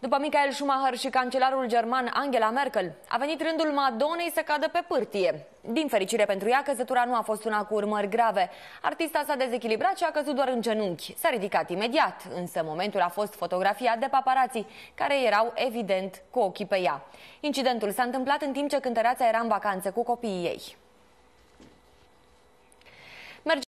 După Michael Schumacher și cancelarul german Angela Merkel, a venit rândul Madonei să cadă pe pârtie. Din fericire pentru ea, căzătura nu a fost una cu urmări grave. Artista s-a dezechilibrat și a căzut doar în genunchi. S-a ridicat imediat, însă momentul a fost fotografiat de paparații, care erau evident cu ochii pe ea. Incidentul s-a întâmplat în timp ce cântăreața era în vacanță cu copiii ei.